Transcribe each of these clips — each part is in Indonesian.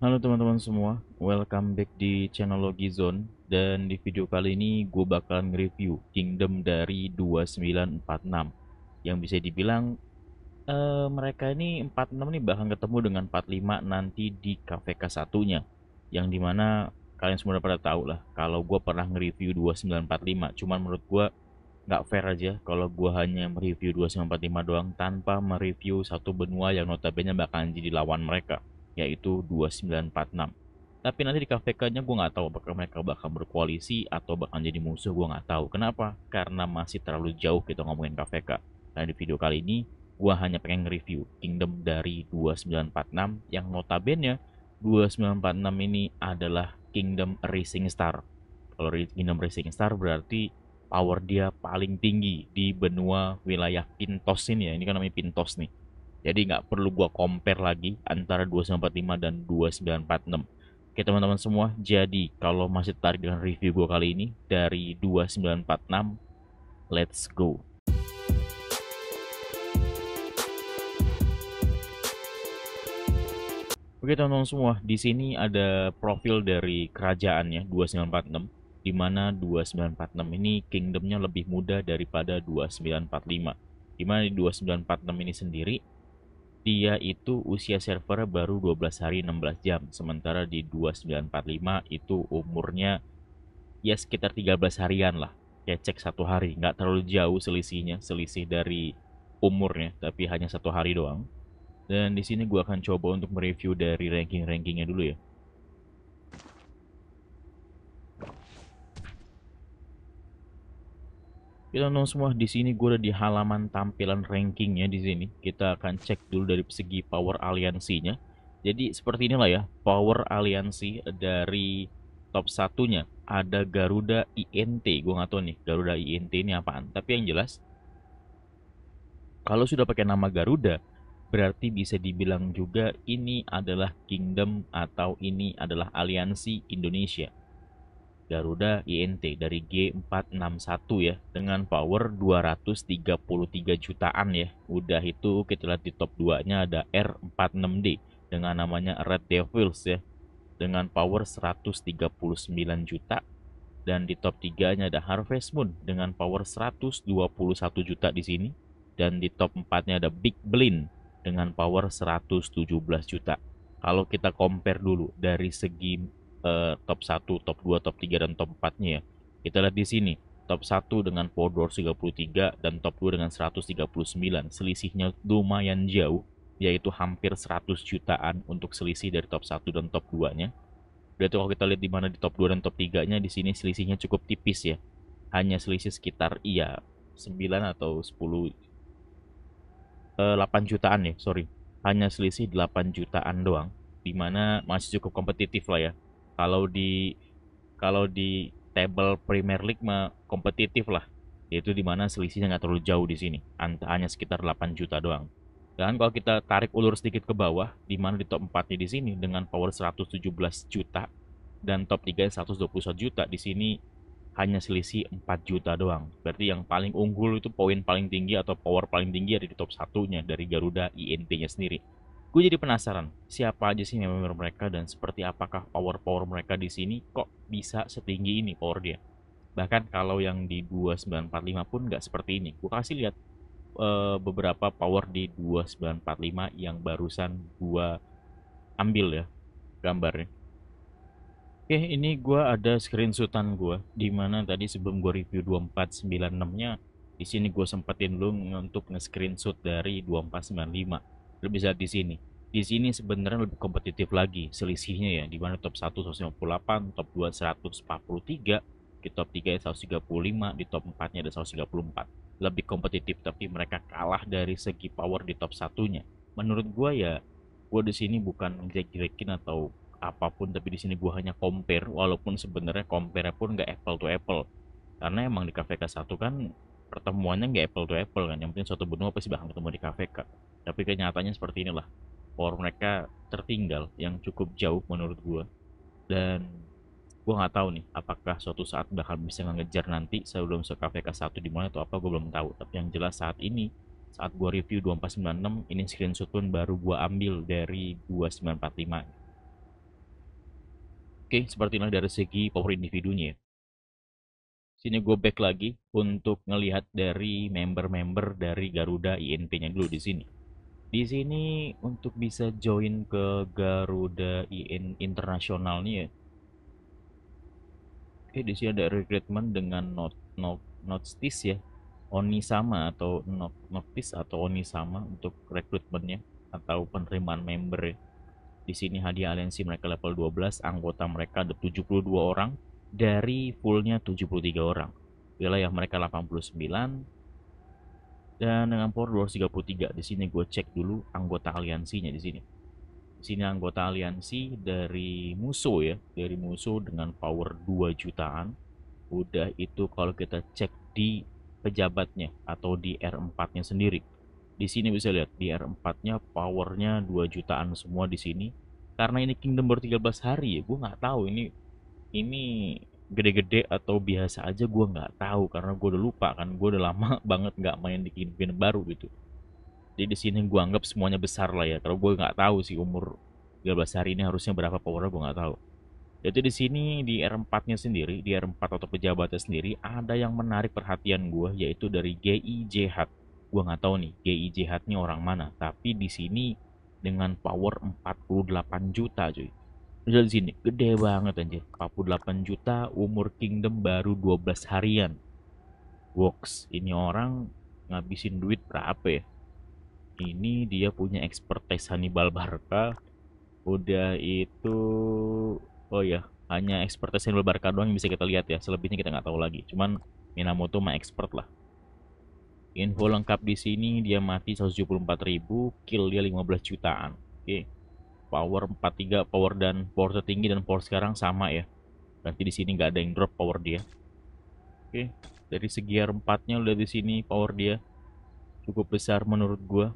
Halo teman-teman semua, welcome back di channel Logi Zone dan di video kali ini gue bakalan nge-review Kingdom dari 2946 yang bisa dibilang uh, mereka ini 46 nih bahkan ketemu dengan 45 nanti di KVK satunya yang dimana kalian semua pada tahu lah kalau gue pernah nge-review 2945 cuman menurut gue nggak fair aja kalau gue hanya mereview 2945 doang tanpa mereview satu benua yang notabene bakalan jadi lawan mereka yaitu 2946. Tapi nanti di kvk nya gue nggak tahu apakah mereka bakal berkoalisi atau bakal jadi musuh gue nggak tahu. Kenapa? Karena masih terlalu jauh kita ngomongin KVK. Nah di video kali ini gue hanya pengen review Kingdom dari 2946 yang notabene 2946 ini adalah Kingdom Racing Star. Kalau Kingdom Racing Star berarti power dia paling tinggi di benua wilayah Pintos ini ya. Ini kan namanya Pintos nih. Jadi nggak perlu gua compare lagi antara 2945 dan 2946. Oke teman-teman semua, jadi kalau masih tertarik dengan review gua kali ini dari 2946, let's go. Oke teman-teman semua, di sini ada profil dari kerajaannya 2946 di mana 2946 ini kingdomnya lebih muda daripada 2945. Di mana di 2946 ini sendiri dia itu usia server baru 12 hari 16 jam sementara di 2945 itu umurnya ya sekitar 13 harian lah ya cek satu hari nggak terlalu jauh selisihnya selisih dari umurnya tapi hanya satu hari doang dan di sini gue akan coba untuk mereview dari ranking-rankingnya dulu ya Kita nonton semua di sini gue udah di halaman tampilan rankingnya di sini. Kita akan cek dulu dari segi power aliansinya. Jadi seperti inilah ya power aliansi dari top satunya ada Garuda INT. Gue nggak tahu nih Garuda INT ini apaan. Tapi yang jelas kalau sudah pakai nama Garuda berarti bisa dibilang juga ini adalah kingdom atau ini adalah aliansi Indonesia. Garuda INT dari G461 ya dengan power 233 jutaan ya. Udah itu kita lihat di top 2-nya ada R46D dengan namanya Red Devils ya dengan power 139 juta dan di top 3-nya ada Harvest Moon dengan power 121 juta di sini dan di top 4-nya ada Big Blin dengan power 117 juta. Kalau kita compare dulu dari segi uh, top 1, top 2, top 3 dan top 4-nya ya. Kita lihat di sini, top 1 dengan power 233 dan top 2 dengan 139. Selisihnya lumayan jauh, yaitu hampir 100 jutaan untuk selisih dari top 1 dan top 2-nya. Berarti kalau kita lihat di mana di top 2 dan top 3-nya di sini selisihnya cukup tipis ya. Hanya selisih sekitar iya 9 atau 10 8 eh, jutaan ya, sorry. Hanya selisih 8 jutaan doang, dimana masih cukup kompetitif lah ya kalau di kalau di table Premier League mah kompetitif lah yaitu di mana selisihnya nggak terlalu jauh di sini hanya sekitar 8 juta doang dan kalau kita tarik ulur sedikit ke bawah di mana di top 4 nya di sini dengan power 117 juta dan top 3 nya 121 juta di sini hanya selisih 4 juta doang berarti yang paling unggul itu poin paling tinggi atau power paling tinggi ada di top satunya dari Garuda INT nya sendiri gue jadi penasaran siapa aja sih member mereka dan seperti apakah power power mereka di sini kok bisa setinggi ini power dia bahkan kalau yang di 2945 pun nggak seperti ini gue kasih lihat uh, beberapa power di 2945 yang barusan gue ambil ya gambarnya oke ini gue ada screenshotan gue dimana tadi sebelum gue review 2496 nya di sini gue sempetin lu untuk nge-screenshot dari 2495 lebih bisa di sini di sini sebenarnya lebih kompetitif lagi selisihnya ya di mana top 1 158 top 2 143 di top 3 135 ya di top 4 nya ada 134 lebih kompetitif tapi mereka kalah dari segi power di top satunya menurut gua ya gua di sini bukan jelek-jelekin atau apapun tapi di sini gua hanya compare walaupun sebenarnya compare pun nggak apple to apple karena emang di KVK satu kan pertemuannya nggak apple to apple kan yang penting suatu benua pasti bakal ketemu di kafe kan tapi kenyataannya seperti inilah power mereka tertinggal yang cukup jauh menurut gue dan gue nggak tahu nih apakah suatu saat bakal bisa ngejar nanti sebelum se KVK satu dimulai atau apa gue belum tahu tapi yang jelas saat ini saat gue review 2496 ini screenshot pun baru gue ambil dari 2945 Oke, seperti inilah dari segi power individunya ya sini gue back lagi untuk ngelihat dari member-member dari Garuda INP-nya dulu di sini. Di sini untuk bisa join ke Garuda IN internasional nih ya. Oke, eh, di sini ada recruitment dengan not not notis ya. Oni sama atau not, notis atau oni sama untuk rekrutmennya atau penerimaan member ya. Di sini hadiah aliansi mereka level 12, anggota mereka ada 72 orang dari fullnya 73 orang. Wilayah mereka 89 dan dengan power 233. Di sini gue cek dulu anggota aliansinya di sini. Di sini anggota aliansi dari musuh ya, dari musuh dengan power 2 jutaan. Udah itu kalau kita cek di pejabatnya atau di R4-nya sendiri. Di sini bisa lihat di R4-nya powernya 2 jutaan semua di sini. Karena ini Kingdom baru 13 hari ya, gue nggak tahu ini ini gede-gede atau biasa aja gue nggak tahu karena gue udah lupa kan gue udah lama banget nggak main di game baru gitu jadi di sini gue anggap semuanya besar lah ya kalau gue nggak tahu sih umur 13 hari ini harusnya berapa power, gue nggak tahu jadi di sini di R4 nya sendiri di R4 atau pejabatnya sendiri ada yang menarik perhatian gue yaitu dari GI gue nggak tahu nih GI nya orang mana tapi di sini dengan power 48 juta cuy Lihat sini, gede banget anjir. 48 juta, umur kingdom baru 12 harian. Works, ini orang ngabisin duit berapa ya? Ini dia punya expertise Hannibal Barca. Udah itu, oh ya, hanya expertise Hannibal Barca doang yang bisa kita lihat ya. Selebihnya kita nggak tahu lagi. Cuman Minamoto mah expert lah. Info lengkap di sini dia mati 174.000, kill dia 15 jutaan. Oke. Okay power 43 power dan power tertinggi dan power sekarang sama ya berarti di sini nggak ada yang drop power dia oke dari segi R4-nya udah di sini power dia cukup besar menurut gua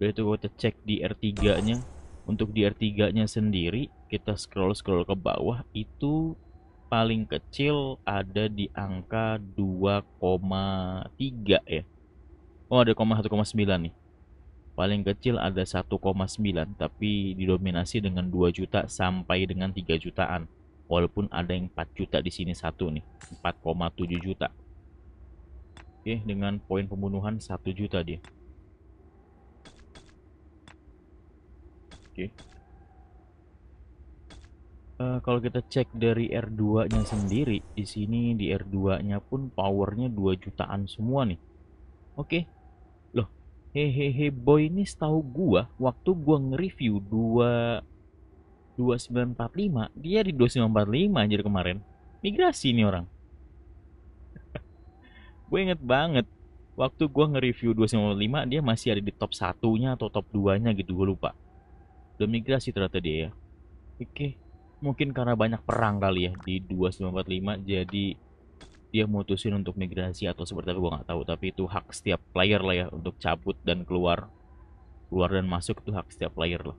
udah itu kita cek di R3-nya untuk di R3-nya sendiri kita scroll scroll ke bawah itu paling kecil ada di angka 2,3 ya. Oh ada 1,9 nih paling kecil ada 1,9 tapi didominasi dengan 2 juta sampai dengan 3 jutaan walaupun ada yang 4 juta di sini satu nih 4,7 juta oke dengan poin pembunuhan 1 juta dia oke uh, kalau kita cek dari R2 nya sendiri di sini di R2 nya pun powernya 2 jutaan semua nih oke Hehehe Boy ini setahu gua waktu gua nge-review 2 2945, dia di 2945 anjir kemarin. Migrasi nih orang. gue inget banget waktu gua nge-review 2945 dia masih ada di top satunya atau top 2-nya gitu gue lupa. Udah migrasi ternyata dia ya. Oke. Mungkin karena banyak perang kali ya di 2945 jadi dia mutusin untuk migrasi atau seperti apa gue nggak tahu tapi itu hak setiap player lah ya untuk cabut dan keluar keluar dan masuk itu hak setiap player lah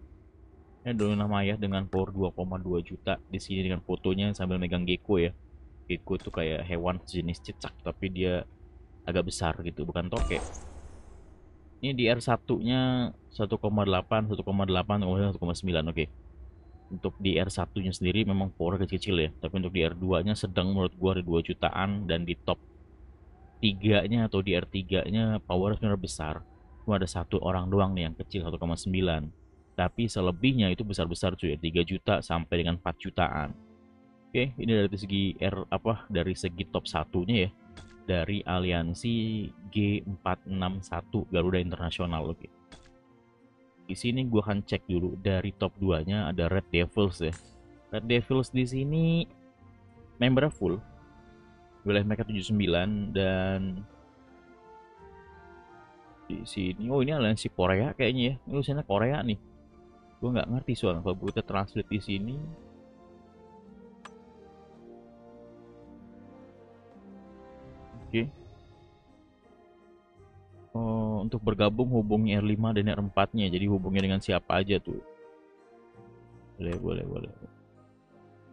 ini ya, dulu nama ayah dengan power 2,2 juta di sini dengan fotonya sambil megang gecko ya gecko tuh kayak hewan jenis cicak tapi dia agak besar gitu bukan toke ini di R1 nya 1,8 1,8 1,9 oke okay untuk di R1 nya sendiri memang power kecil-kecil ya tapi untuk di R2 nya sedang menurut gua ada 2 jutaan dan di top 3 nya atau di R3 nya power sebenarnya besar cuma ada satu orang doang nih yang kecil 1,9 tapi selebihnya itu besar-besar cuy 3 juta sampai dengan 4 jutaan oke ini dari segi R apa dari segi top satunya ya dari aliansi G461 Garuda Internasional oke di sini gue akan cek dulu dari top 2 nya ada Red Devils ya Red Devils di sini member full wilayah mereka 79 dan di sini oh ini aliansi Korea kayaknya ya ini usianya Korea nih gue nggak ngerti soal kalau kita translate di sini oke okay untuk bergabung hubungi R5 dan R4-nya. Jadi hubungnya dengan siapa aja tuh. Boleh, boleh, boleh.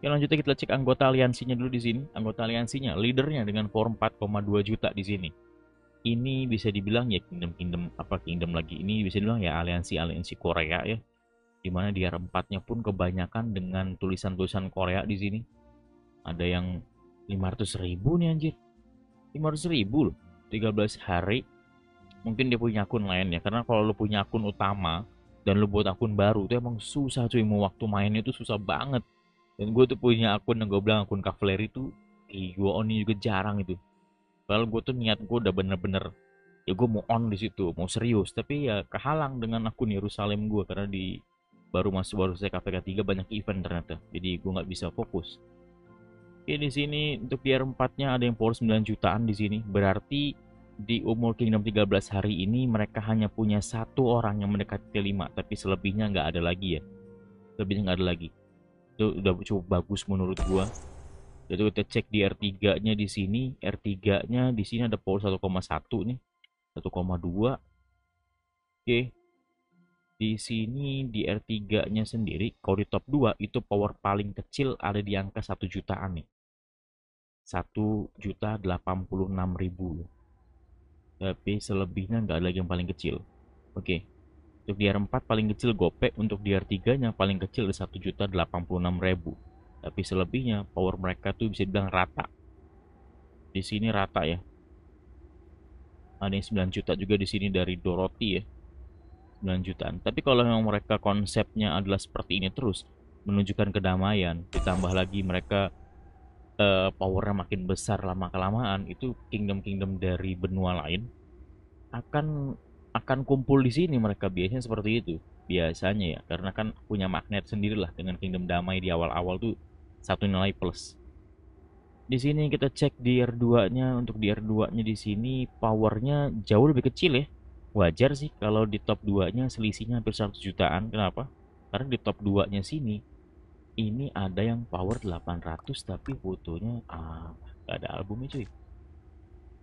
Ya lanjutnya kita cek anggota aliansinya dulu di sini. Anggota aliansinya, leadernya dengan form 4,2 juta di sini. Ini bisa dibilang ya kingdom-kingdom apa kingdom lagi. Ini bisa dibilang ya aliansi-aliansi Korea ya. Dimana di R4-nya pun kebanyakan dengan tulisan-tulisan Korea di sini. Ada yang 500 ribu nih anjir. 500 ribu loh. 13 hari mungkin dia punya akun lain ya karena kalau lu punya akun utama dan lu buat akun baru tuh emang susah cuy mau waktu mainnya itu susah banget dan gue tuh punya akun yang gue bilang akun Cavalry itu eh, gue only juga jarang itu padahal gue tuh niat gue udah bener-bener ya gue mau on di situ mau serius tapi ya kehalang dengan akun Yerusalem gue karena di baru masuk baru saya KPK 3 banyak event ternyata jadi gue nggak bisa fokus Oke di sini untuk tier 4 nya ada yang power 9 jutaan di sini berarti di umur Kingdom 13 hari ini mereka hanya punya satu orang yang mendekati T5 tapi selebihnya nggak ada lagi ya selebihnya nggak ada lagi itu udah cukup bagus menurut gua jadi kita cek di R3 nya di sini R3 nya di sini ada power 1,1 nih 1,2 oke okay. di sini di R3 nya sendiri kalau di top 2 itu power paling kecil ada di angka 1 jutaan nih 1 juta 86 ribu tapi selebihnya nggak ada lagi yang paling kecil oke okay. untuk di R4 paling kecil gopek untuk di R3 yang paling kecil ada 1.086.000 tapi selebihnya power mereka tuh bisa dibilang rata di sini rata ya ada yang 9 juta juga di sini dari Dorothy ya 9 jutaan tapi kalau memang mereka konsepnya adalah seperti ini terus menunjukkan kedamaian ditambah lagi mereka uh, powernya makin besar lama kelamaan itu kingdom-kingdom dari benua lain akan akan kumpul di sini mereka biasanya seperti itu biasanya ya karena kan punya magnet sendirilah dengan kingdom damai di awal-awal tuh satu nilai plus di sini kita cek di R2 nya untuk di R2 nya di sini powernya jauh lebih kecil ya wajar sih kalau di top 2 nya selisihnya hampir 100 jutaan kenapa karena di top 2 nya sini ini ada yang power 800 tapi fotonya ah, gak ada albumnya cuy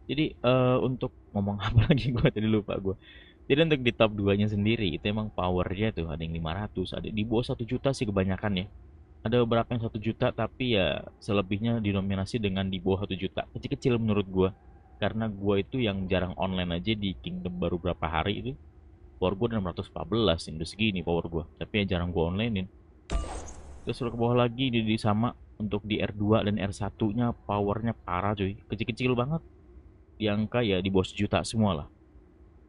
jadi uh, untuk ngomong apa lagi gue tadi lupa gue jadi untuk di top 2 nya sendiri itu emang powernya tuh ada yang 500 ada di bawah 1 juta sih kebanyakan ya ada beberapa yang 1 juta tapi ya selebihnya dinominasi dengan di bawah 1 juta kecil-kecil menurut gue karena gue itu yang jarang online aja di kingdom baru berapa hari itu power gue 614 indus segini power gue tapi ya jarang gue onlinein kita suruh ke bawah lagi di, sama untuk di R2 dan R1 nya powernya parah cuy kecil-kecil banget di angka ya di bawah sejuta semua lah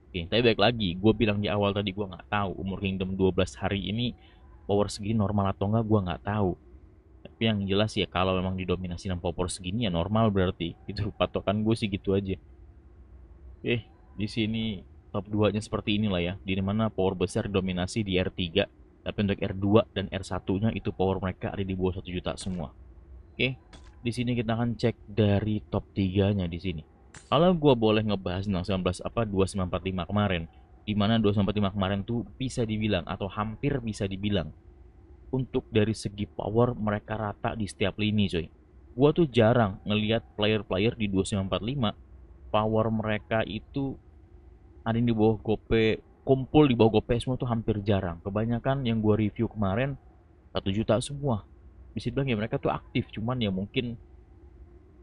oke tapi baik lagi gue bilang di awal tadi gue nggak tahu umur kingdom 12 hari ini power segini normal atau enggak gue nggak tahu tapi yang jelas ya kalau memang didominasi dengan power segini ya normal berarti itu patokan gue sih gitu aja eh di sini top 2 nya seperti inilah ya di mana power besar dominasi di R3 tapi untuk R2 dan R1 nya itu power mereka ada di bawah 1 juta semua oke okay? di sini kita akan cek dari top 3 nya di sini kalau gue boleh ngebahas tentang 19 apa 2945 kemarin di dimana 2945 kemarin tuh bisa dibilang atau hampir bisa dibilang untuk dari segi power mereka rata di setiap lini coy gua tuh jarang ngelihat player-player di 2945 power mereka itu ada yang di bawah gope kumpul di bawah GoPay semua tuh hampir jarang. Kebanyakan yang gue review kemarin satu juta semua. Bisa bilang ya mereka tuh aktif, cuman ya mungkin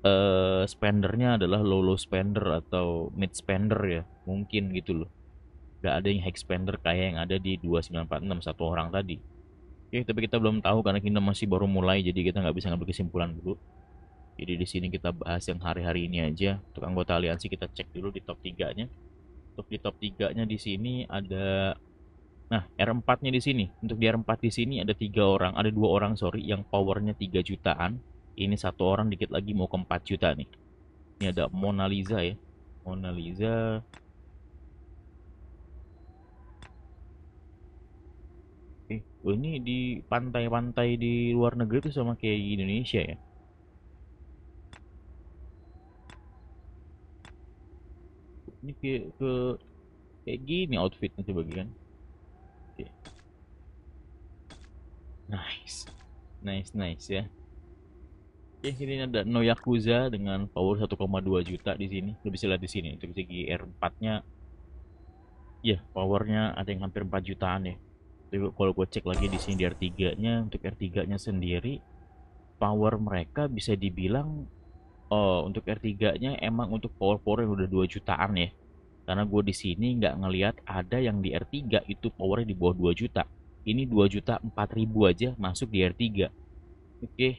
uh, spendernya adalah low low spender atau mid spender ya, mungkin gitu loh. Gak ada yang high spender kayak yang ada di 2946 satu orang tadi. Oke, eh, tapi kita belum tahu karena kita masih baru mulai, jadi kita nggak bisa ngambil kesimpulan dulu. Jadi di sini kita bahas yang hari-hari ini aja. Untuk anggota aliansi kita cek dulu di top 3-nya untuk di top 3-nya di sini ada nah R4-nya di sini. Untuk di R4 di sini ada tiga orang, ada dua orang sorry yang powernya 3 jutaan. Ini satu orang dikit lagi mau ke 4 juta nih. Ini ada Mona Lisa ya. Mona Lisa Eh, oh, ini di pantai-pantai di luar negeri tuh sama kayak Indonesia ya. ini ke, ke kayak gini outfitnya coba kan oke okay. nice nice nice ya oke okay, ini ada no yakuza dengan power 1,2 juta di sini lebih bisa lihat di sini untuk segi r 4 nya ya yeah, powernya ada yang hampir 4 jutaan ya tapi kalau gue cek lagi di sini di R3 nya untuk R3 nya sendiri power mereka bisa dibilang Oh, untuk R3-nya emang untuk power-power yang udah 2 jutaan ya. Karena gue di sini nggak ngelihat ada yang di R3 itu powernya di bawah 2 juta. Ini 2 juta 4000 aja masuk di R3. Oke,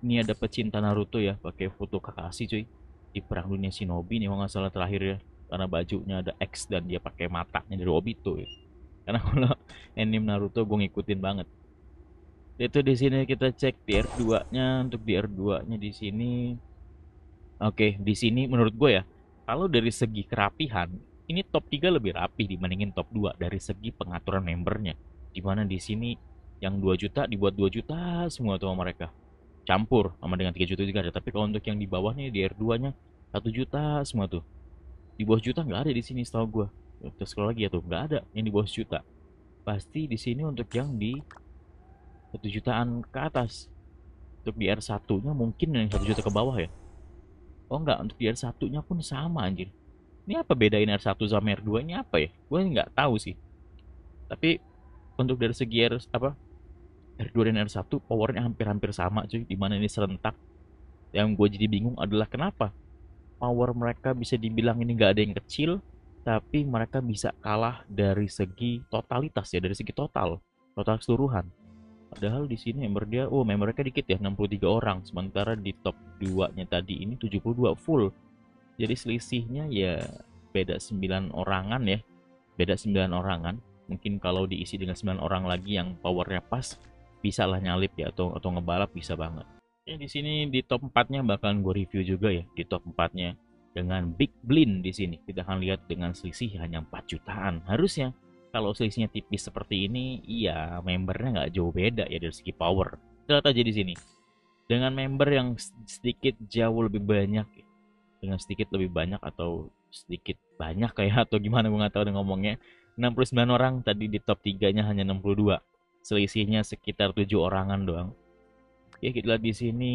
ini ada pecinta Naruto ya, pakai foto Kakashi cuy. Di perang dunia Shinobi nih, kalau nggak salah terakhir ya. Karena bajunya ada X dan dia pakai matanya dari Obito ya. Karena kalau anime Naruto gue ngikutin banget itu di sini kita cek di R2 nya untuk di R2 nya di sini Oke, di sini menurut gue ya, kalau dari segi kerapihan, ini top 3 lebih rapi dibandingin top 2 dari segi pengaturan membernya. Di mana di sini yang 2 juta dibuat 2 juta semua tuh sama mereka. Campur sama dengan 3 juta juga ada. Tapi kalau untuk yang di bawahnya, di R2-nya, 1 juta semua tuh. Di bawah juta nggak ada di sini setahu gue. Terus scroll lagi ya tuh, nggak ada yang di bawah juta. Pasti di sini untuk yang di 1 jutaan ke atas. Untuk di R1-nya mungkin yang 1 juta ke bawah ya oh enggak untuk di R1 nya pun sama anjir ini apa bedain R1 sama R2 nya apa ya gue nggak tahu sih tapi untuk dari segi R apa R2 dan R1 powernya hampir-hampir sama cuy dimana ini serentak yang gue jadi bingung adalah kenapa power mereka bisa dibilang ini nggak ada yang kecil tapi mereka bisa kalah dari segi totalitas ya dari segi total total keseluruhan Padahal di sini member dia, oh membernya dikit ya, 63 orang. Sementara di top 2-nya tadi ini 72 full. Jadi selisihnya ya beda 9 orangan ya. Beda 9 orangan. Mungkin kalau diisi dengan 9 orang lagi yang powernya pas, bisa lah nyalip ya atau atau ngebalap bisa banget. Ya di sini di top 4-nya bakalan gue review juga ya di top 4-nya dengan Big Blind di sini. Kita akan lihat dengan selisih hanya 4 jutaan. Harusnya kalau selisihnya tipis seperti ini, iya membernya nggak jauh beda ya dari segi power. Kita lihat aja di sini. Dengan member yang sedikit jauh lebih banyak, dengan sedikit lebih banyak atau sedikit banyak kayak atau gimana gue nggak tahu udah ngomongnya. 69 orang tadi di top 3-nya hanya 62. Selisihnya sekitar 7 orangan doang. Ya kita lihat di sini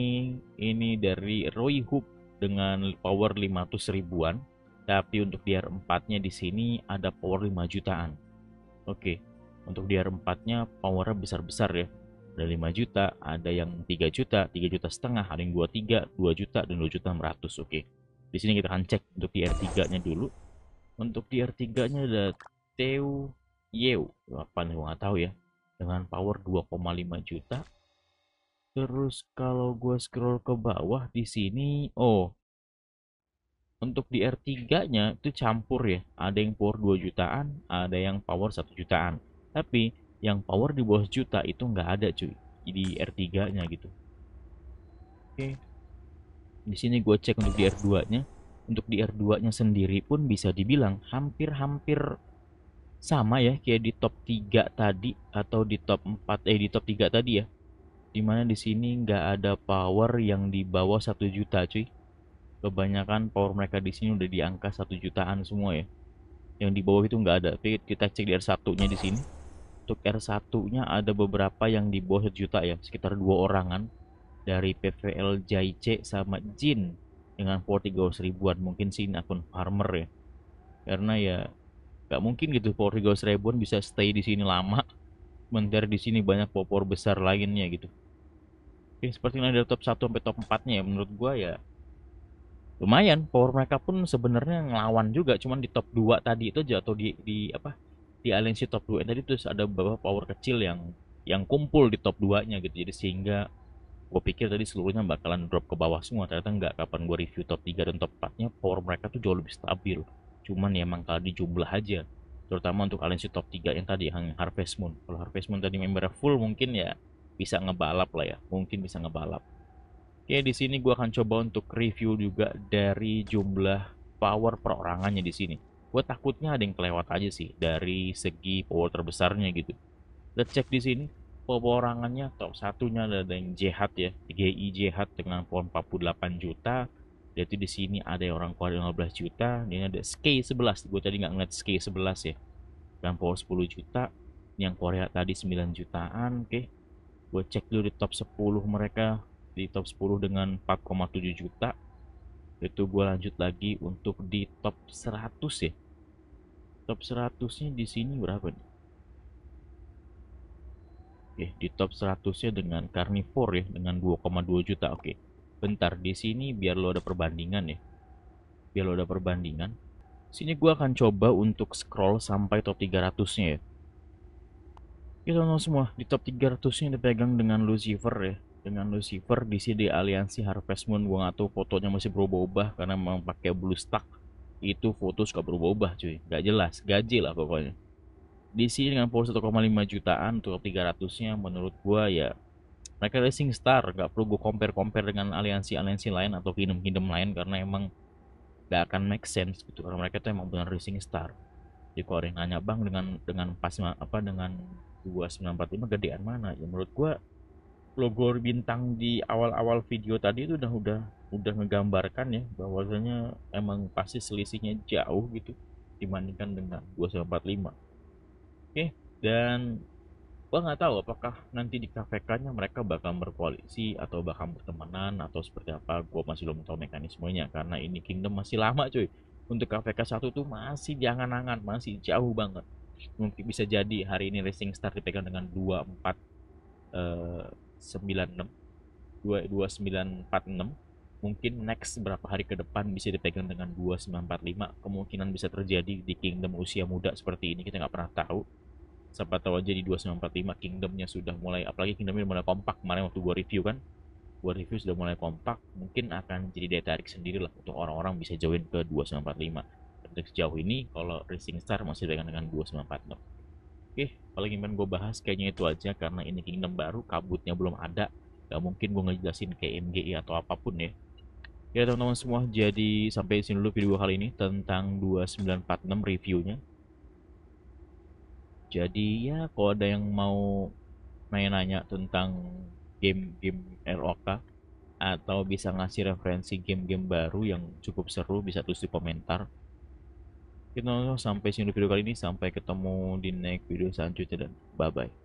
ini dari Roy Hoop dengan power 500 ribuan. Tapi untuk DR4-nya di sini ada power 5 jutaan Oke, untuk di R4-nya powernya besar-besar ya. Ada 5 juta, ada yang 3 juta, 3 juta setengah, ada yang 23, 2 juta, dan 2 juta 600. Oke, di sini kita akan cek untuk di R3-nya dulu. Untuk di R3-nya ada Teu Yeu, nih, gue tahu ya. Dengan power 2,5 juta. Terus kalau gue scroll ke bawah di sini, oh untuk di R3-nya itu campur ya. Ada yang power 2 jutaan, ada yang power 1 jutaan. Tapi yang power di bawah juta itu nggak ada cuy di R3-nya gitu. Oke. Di sini gue cek untuk di R2-nya. Untuk di R2-nya sendiri pun bisa dibilang hampir-hampir sama ya kayak di top 3 tadi atau di top 4 eh di top 3 tadi ya. Dimana di sini nggak ada power yang di bawah 1 juta cuy kebanyakan power mereka di sini udah di angka satu jutaan semua ya yang di bawah itu nggak ada tapi kita cek di R1 nya di sini untuk R1 nya ada beberapa yang di bawah 1 juta ya sekitar dua orangan dari PVL JIC sama Jin dengan power 300 ribuan mungkin sih ini akun farmer ya karena ya nggak mungkin gitu power 300 ribuan bisa stay di sini lama sementara di sini banyak power, besar lainnya gitu Oke, seperti ini ada top 1 sampai top 4 nya ya menurut gua ya lumayan power mereka pun sebenarnya ngelawan juga cuman di top 2 tadi itu jatuh di di apa di aliansi top 2 tadi terus ada beberapa power kecil yang yang kumpul di top 2 nya gitu jadi sehingga gue pikir tadi seluruhnya bakalan drop ke bawah semua ternyata nggak kapan gue review top 3 dan top 4 nya power mereka tuh jauh lebih stabil cuman ya emang kalau di jumlah aja terutama untuk aliansi top 3 yang tadi yang Harvest Moon kalau Harvest Moon tadi membernya full mungkin ya bisa ngebalap lah ya mungkin bisa ngebalap Oke, di sini gue akan coba untuk review juga dari jumlah power perorangannya di sini. Gue takutnya ada yang kelewat aja sih dari segi power terbesarnya gitu. Let's check di sini. Power perorangannya top satunya ada yang jahat ya, GI jahat dengan power 48 juta. Jadi di sini ada yang orang kuat 15 juta, ini ada Sk 11. Gue tadi nggak ngeliat Sk 11 ya. Dan power 10 juta, yang Korea tadi 9 jutaan, oke. Gue cek dulu di top 10 mereka di top 10 dengan 4,7 juta itu gue lanjut lagi untuk di top 100 ya top 100 nya di sini berapa nih Oke, di top 100 nya dengan carnivore ya dengan 2,2 juta oke bentar di sini biar lo ada perbandingan ya biar lo ada perbandingan sini gue akan coba untuk scroll sampai top 300 nya ya kita ya, teman semua di top 300 nya dipegang dengan Lucifer ya dengan Lucifer di sini di aliansi Harvest Moon gua nggak tahu fotonya masih berubah-ubah karena memang pakai blue stack itu foto suka berubah-ubah cuy gak jelas gaji lah pokoknya di sini dengan power 1,5 jutaan untuk 300 nya menurut gua ya mereka Racing Star gak perlu gue compare-compare dengan aliansi-aliansi lain atau kingdom-kingdom lain karena emang gak akan make sense gitu karena mereka tuh emang benar Racing Star jadi kalau nanya bang dengan dengan pas apa dengan 2945 gedean mana ya menurut gua logo bintang di awal-awal video tadi itu udah udah udah ngegambarkan ya bahwasanya emang pasti selisihnya jauh gitu dibandingkan dengan 245. oke dan gua nggak tahu apakah nanti di KVK mereka bakal berkoalisi atau bakal bertemanan atau seperti apa gua masih belum tahu mekanismenya karena ini kingdom masih lama cuy untuk KVK satu tuh masih jangan-angan masih jauh banget mungkin bisa jadi hari ini Racing start dipegang dengan 24 eh, 96 22946 mungkin next berapa hari ke depan bisa dipegang dengan 2945 kemungkinan bisa terjadi di kingdom usia muda seperti ini kita nggak pernah tahu siapa tahu aja di 2945 kingdomnya sudah mulai apalagi kingdomnya mulai kompak kemarin waktu gua review kan gua review sudah mulai kompak mungkin akan jadi daya tarik sendiri lah untuk orang-orang bisa join ke 2945 untuk sejauh ini kalau racing star masih dipegang dengan 2946 Oke, eh, paling ingin gue bahas kayaknya itu aja karena ini kingdom baru, kabutnya belum ada. Gak mungkin gue ngejelasin kayak MGI e atau apapun ya. Ya teman-teman semua, jadi sampai sini dulu video kali ini tentang 2946 reviewnya. Jadi ya kalau ada yang mau nanya-nanya tentang game-game ROK atau bisa ngasih referensi game-game baru yang cukup seru bisa tulis di komentar kita nonton sampai sini video kali ini. Sampai ketemu di next video selanjutnya dan bye-bye.